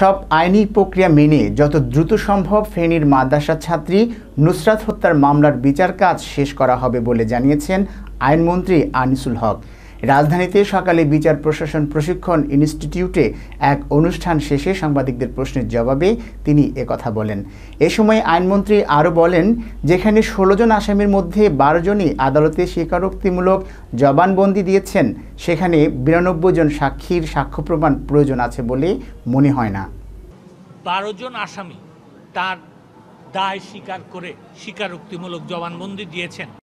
সব আইনি প্রক্রিয়া মেনে যত দ্রুত সম্ভব ফেনীর মাদ্রাসা ছাত্রী নুসরাত হত্যার মামলার বিচার কাজ শেষ করা হবে বলে জানিয়েছেন আইনমন্ত্রী আনিসুল হক রাজধানীতে সকালে বিচার প্রশাসন প্রশিক্ষণ ইনস্টিটিউটে এক অনুষ্ঠান শেষে সাংবাদিকদের প্রশ্নের জবাবে তিনি একথা বলেন এ সময় আইনমন্ত্রী আরও বলেন যেখানে ১৬ জন আসামির মধ্যে বারো জনই আদালতে স্বীকারোক্তিমূলক জবানবন্দি দিয়েছেন সেখানে বিরানব্বই জন সাক্ষীর সাক্ষ্য প্রমাণ প্রয়োজন আছে বলে মনে হয় না বারো জন আসামি তার দায় স্বীকার করে স্বীকারোক্তিমূলক জবানবন্দি দিয়েছেন